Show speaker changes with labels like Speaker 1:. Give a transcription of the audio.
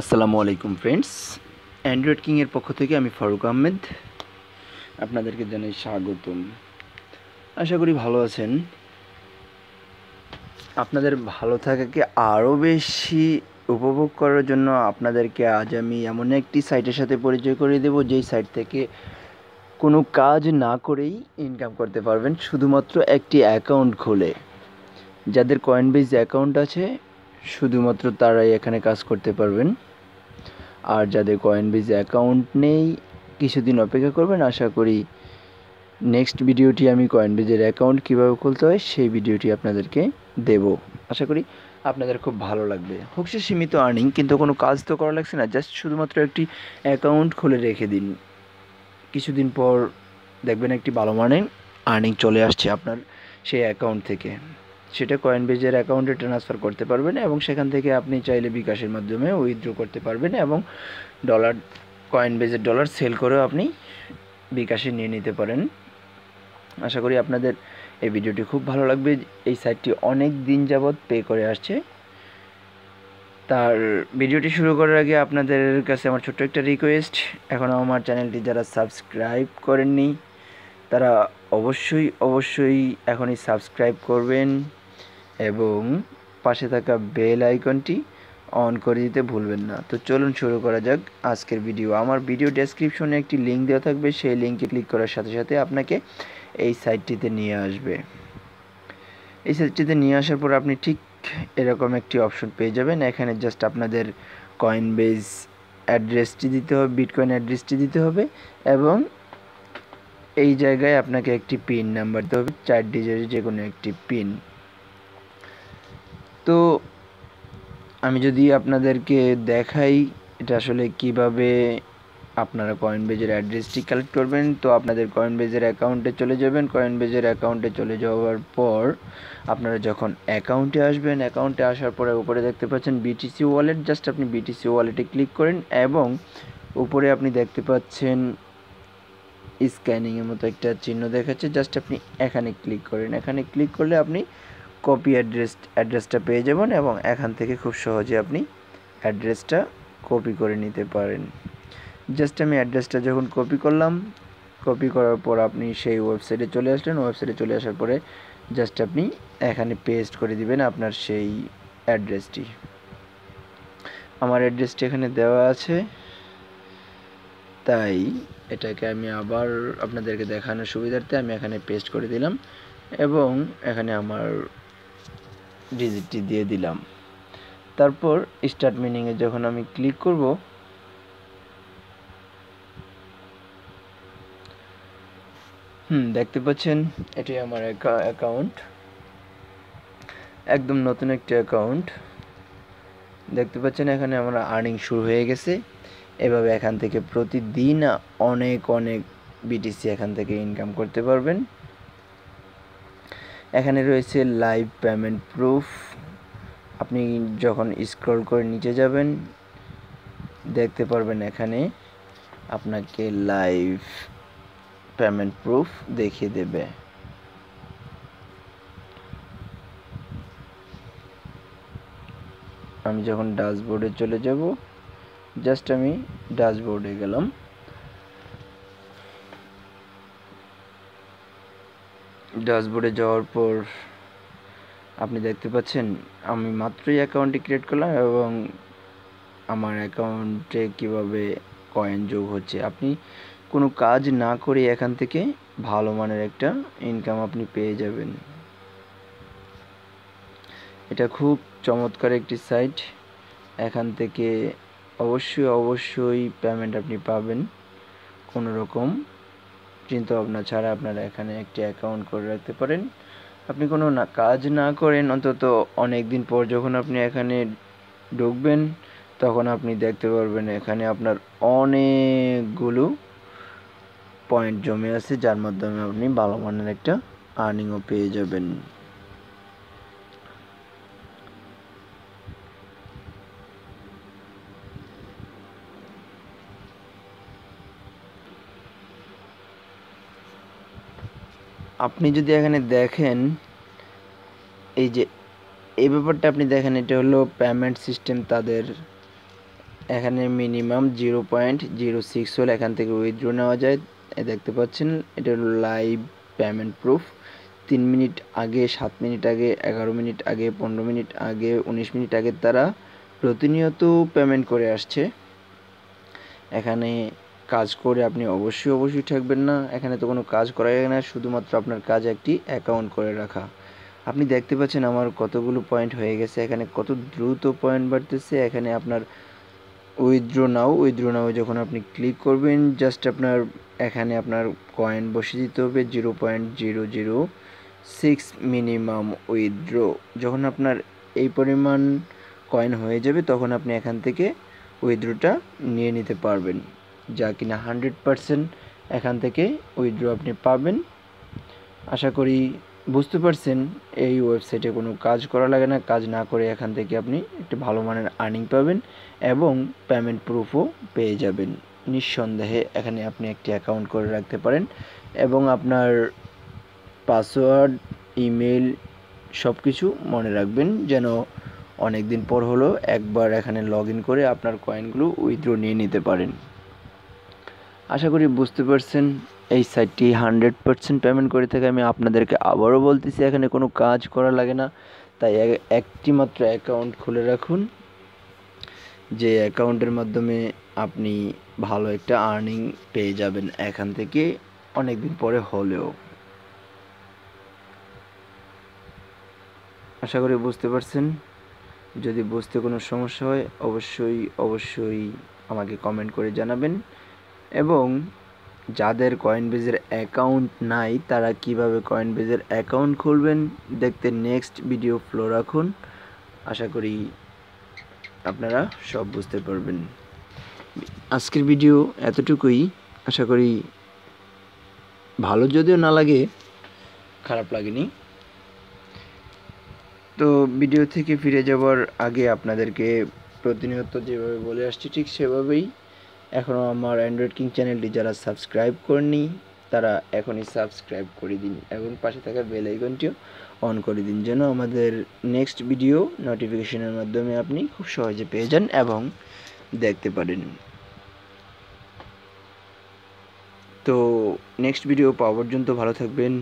Speaker 1: আসসালামু আলাইকুম friends Android কিংয়ের পক্ষ থেকে আমি ফারুক আহমেদ আপনাদেরকে জানাই স্বাগতম আশা করি ভালো আছেন আপনাদের ভালো থাকাকে আরও বেশি উপভোগ করার জন্য আপনাদেরকে আজ আমি এমন একটি সাইটের সাথে পরিচয় করে দেব যেই সাইট থেকে কোনো কাজ না করেই ইনকাম করতে পারবেন শুধুমাত্র একটি অ্যাকাউন্ট খুলে যাদের কয়েন বেজ অ্যাকাউন্ট আছে শুধুমাত্র তারাই এখানে কাজ করতে পারবেন আর যাদের বিজ অ্যাকাউন্ট নেই কিছুদিন অপেক্ষা করবেন আশা করি নেক্সট ভিডিওটি আমি বিজের অ্যাকাউন্ট কীভাবে খুলতে হয় সেই ভিডিওটি আপনাদেরকে দেব আশা করি আপনাদের খুব ভালো লাগবে হোক সে সীমিত আর্নিং কিন্তু কোনো কাজ তো করা লাগছে না জাস্ট শুধুমাত্র একটি অ্যাকাউন্ট খুলে রেখে দিন কিছুদিন পর দেখবেন একটি ভালো মানের আর্নিং চলে আসছে আপনার সেই অ্যাকাউন্ট থেকে সেটা কয়েন বেজের অ্যাকাউন্টে ট্রান্সফার করতে পারবেন এবং সেখান থেকে আপনি চাইলে বিকাশের মাধ্যমে উইথড্র করতে পারবেন এবং ডলার কয়েন বেজের ডলার সেল করেও আপনি বিকাশে নিয়ে নিতে পারেন আশা করি আপনাদের এই ভিডিওটি খুব ভালো লাগবে এই সাইটটি অনেক দিন যাবৎ পে করে আসছে তার ভিডিওটি শুরু করার আগে আপনাদের কাছে আমার ছোট্ট একটা রিকোয়েস্ট এখনও আমার চ্যানেলটি যারা সাবস্ক্রাইব করেননি তারা অবশ্যই অবশ্যই এখনই সাবস্ক্রাইব করবেন এবং পাশে থাকা বেল আইকনটি অন করে দিতে ভুলবেন না তো চলুন শুরু করা যাক আজকের ভিডিও আমার ভিডিও ডেসক্রিপশনে একটি লিঙ্ক দেওয়া থাকবে সেই লিঙ্কে ক্লিক করার সাথে সাথে আপনাকে এই সাইটটিতে নিয়ে আসবে এই সাইটটিতে নিয়ে আসার পর আপনি ঠিক এরকম একটি অপশন পেয়ে যাবেন এখানে জাস্ট আপনাদের কয়েন বেস অ্যাড্রেসটি দিতে হবে বিটকয়েন অ্যাড্রেসটি দিতে হবে এবং এই জায়গায় আপনাকে একটি পিন নাম্বার দিতে হবে চার ডিজিটের যে কোনো একটি পিন তো আমি যদি আপনাদেরকে দেখাই এটা আসলে কিভাবে আপনারা কয়েনবেজের অ্যাড্রেসটি কালেক্ট করবেন তো আপনাদের কয়েনবেজের অ্যাকাউন্টে চলে যাবেন কয়েনবেজের অ্যাকাউন্টে চলে যাওয়ার পর আপনারা যখন অ্যাকাউন্টে আসবেন অ্যাকাউন্টে আসার পরে উপরে দেখতে পাচ্ছেন বিটিসি ওয়ালেট জাস্ট আপনি বিটিসি ওয়ালেটে ক্লিক করেন এবং উপরে আপনি দেখতে পাচ্ছেন স্ক্যানিংয়ের মতো একটা চিহ্ন দেখাচ্ছে জাস্ট আপনি এখানে ক্লিক করেন এখানে ক্লিক করলে আপনি কপি অ্যাড্রেস অ্যাড্রেসটা পেয়ে যাবেন এবং এখান থেকে খুব সহজে আপনি অ্যাড্রেসটা কপি করে নিতে পারেন জাস্ট আমি অ্যাড্রেসটা যখন কপি করলাম কপি করার পর আপনি সেই ওয়েবসাইটে চলে আসলেন ওয়েবসাইটে চলে আসার পরে জাস্ট আপনি এখানে পেস্ট করে দিবেন আপনার সেই অ্যাড্রেসটি আমার অ্যাড্রেসটি এখানে দেওয়া আছে তাই এটাকে আমি আবার আপনাদেরকে দেখানোর সুবিধার্থে আমি এখানে পেস্ট করে দিলাম এবং এখানে আমার ডিজিটটি দিয়ে দিলাম তারপর স্টার্ট মিনিংয়ে যখন আমি ক্লিক করব হুম দেখতে পাচ্ছেন এটি আমার অ্যাকাউন্ট একদম নতুন একটি অ্যাকাউন্ট দেখতে পাচ্ছেন এখানে আমার আর্নিং শুরু হয়ে গেছে এভাবে এখান থেকে প্রতিদিন অনেক অনেক বিটিসি এখান থেকে ইনকাম করতে পারবেন এখানে রয়েছে লাইভ পেমেন্ট প্রুফ আপনি যখন স্ক্রল করে নিচে যাবেন দেখতে পারবেন এখানে আপনাকে লাইভ পেমেন্ট প্রুফ দেখিয়ে দেবে আমি যখন ড্যাশবোর্ডে চলে যাব জাস্ট আমি ড্যাশবোর্ডে গেলাম ড্যাশবোর্ডে যাওয়ার পর আপনি দেখতে পাচ্ছেন আমি মাত্রই অ্যাকাউন্টটি ক্রিয়েট করলাম এবং আমার অ্যাকাউন্টে কিভাবে কয়েন যোগ হচ্ছে আপনি কোনো কাজ না করে এখান থেকে ভালো মানের একটা ইনকাম আপনি পেয়ে যাবেন এটা খুব চমৎকার একটি সাইট এখান থেকে অবশ্যই অবশ্যই পেমেন্ট আপনি পাবেন কোনো রকম চিন্তা ভাবনা ছাড়া আপনারা এখানে একটি অ্যাকাউন্ট করে রাখতে পারেন আপনি কোনো না কাজ না করেন অন্তত অনেক দিন পর যখন আপনি এখানে ঢুকবেন তখন আপনি দেখতে পারবেন এখানে আপনার অনেকগুলো পয়েন্ট জমে আছে যার মাধ্যমে আপনি ভালো মানের একটা আর্নিংও পেয়ে যাবেন আপনি যদি এখানে দেখেন এই যে এই ব্যাপারটা আপনি দেখেন এটা হলো পেমেন্ট সিস্টেম তাদের এখানে minimum zero point zero six হলে এখান থেকে উইথড্র নেওয়া যায় দেখতে পাচ্ছেন এটা হলো লাইভ পেমেন্ট প্রুফ তিন মিনিট আগে সাত মিনিট আগে এগারো মিনিট আগে পনেরো মিনিট আগে উনিশ মিনিট আগে তারা প্রতিনিয়ত পেমেন্ট করে আসছে এখানে কাজ করে আপনি অবশ্যই অবশ্যই থাকবেন না এখানে তো কোনো কাজ করা যায় না শুধুমাত্র আপনার কাজ একটি অ্যাকাউন্ট করে রাখা আপনি দেখতে পাচ্ছেন আমার কতগুলো পয়েন্ট হয়ে গেছে এখানে কত দ্রুত পয়েন্ট বাড়তেছে এখানে আপনার উইথড্র নাও উইথড্র নাও যখন আপনি ক্লিক করবেন জাস্ট আপনার এখানে আপনার কয়েন বসিয়ে দিতে হবে zero point zero zero six minimum withdraw যখন আপনার এই পরিমাণ কয়েন হয়ে যাবে তখন আপনি এখান থেকে উইথড্রটা নিয়ে নিতে পারবেন যা কিনা হান্ড্রেড পারসেন্ট এখান থেকে উইথড্র আপনি পাবেন আশা করি বুঝতে পারছেন এই ওয়েবসাইটে কোনো কাজ করা লাগে না কাজ না করে এখান থেকে আপনি একটি ভালো মানের আর্নিং পাবেন এবং পেমেন্ট প্রুফও পেয়ে যাবেন নিঃসন্দেহে এখানে আপনি একটি অ্যাকাউন্ট করে রাখতে পারেন এবং আপনার পাসওয়ার্ড ইমেল সব কিছু মনে রাখবেন যেন অনেক দিন পর হলো একবার এখানে লগ করে আপনার কয়েনগুলো উইথড্র নিয়ে নিতে পারেন আশা করি বুঝতে পারছেন এই সাইটটি হান্ড্রেড পারসেন্ট পেমেন্ট করে থাকে আমি আপনাদেরকে আবারও বলতেছি এখানে কোনো কাজ করা লাগে না তাই একটি মাত্র অ্যাকাউন্ট খুলে রাখুন যে অ্যাকাউন্টের মাধ্যমে আপনি ভালো একটা আর্নিং পেয়ে যাবেন এখান থেকে অনেক দিন পরে হলেও আশা করি বুঝতে পারছেন যদি বুঝতে কোনো সমস্যা হয় অবশ্যই অবশ্যই আমাকে কমেন্ট করে জানাবেন এবং যাদের কয়েনবেজের অ্যাকাউন্ট নাই তারা কিভাবে কয়েনবেজের অ্যাকাউন্ট খুলবেন দেখতে নেক্সট ভিডিও ফ্লো রাখুন আশা করি আপনারা সব বুঝতে পারবেন আজকের ভিডিও এতটুকুই আশা করি ভালো যদিও না লাগে খারাপ লাগেনি তো ভিডিও থেকে ফিরে যাওয়ার আগে আপনাদেরকে প্রতিনিয়ত যেভাবে বলে আসছি ঠিক সেভাবেই এখনও আমার অ্যান্ড্রয়েড কিং চ্যানেলটি যারা সাবস্ক্রাইব করেনি তারা এখনই সাবস্ক্রাইব করে দিন এবং পাশে থাকা বেল আইকনটিও অন করে দিন যেন আমাদের নেক্সট ভিডিও নোটিফিকেশনের মাধ্যমে আপনি খুব সহজে পেয়ে যান এবং দেখতে পারেন তো নেক্সট ভিডিও পাওয়া পর্যন্ত ভালো থাকবেন